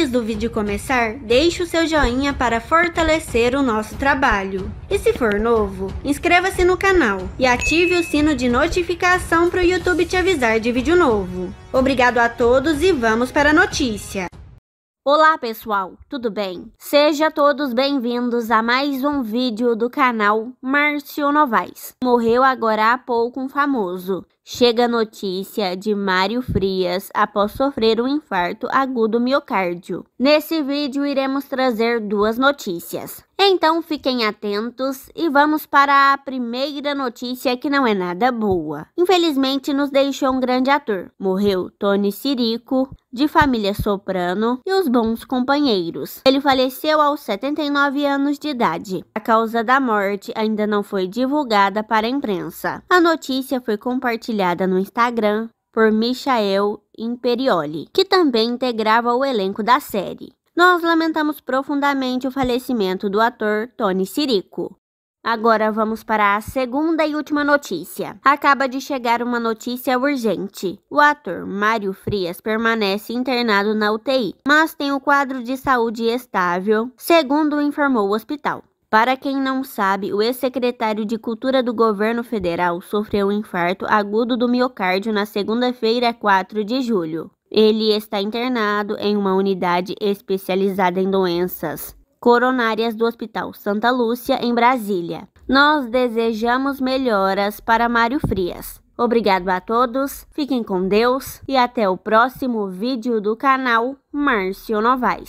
Antes do vídeo começar, deixe o seu joinha para fortalecer o nosso trabalho. E se for novo, inscreva-se no canal e ative o sino de notificação para o YouTube te avisar de vídeo novo. Obrigado a todos e vamos para a notícia. Olá pessoal, tudo bem? Seja todos bem-vindos a mais um vídeo do canal Márcio Novaes. Morreu agora há pouco um famoso. Chega a notícia de Mário Frias após sofrer um infarto agudo miocárdio. Nesse vídeo iremos trazer duas notícias. Então fiquem atentos e vamos para a primeira notícia que não é nada boa. Infelizmente nos deixou um grande ator. Morreu Tony Sirico, de família soprano e os bons companheiros. Ele faleceu aos 79 anos de idade. A causa da morte ainda não foi divulgada para a imprensa. A notícia foi compartilhada no Instagram por Michael Imperioli, que também integrava o elenco da série. Nós lamentamos profundamente o falecimento do ator Tony Sirico. Agora vamos para a segunda e última notícia. Acaba de chegar uma notícia urgente. O ator Mário Frias permanece internado na UTI, mas tem o um quadro de saúde estável, segundo informou o hospital. Para quem não sabe, o ex-secretário de Cultura do governo federal sofreu um infarto agudo do miocárdio na segunda-feira, 4 de julho. Ele está internado em uma unidade especializada em doenças coronárias do Hospital Santa Lúcia, em Brasília. Nós desejamos melhoras para Mário Frias. Obrigado a todos, fiquem com Deus e até o próximo vídeo do canal Márcio Novaes.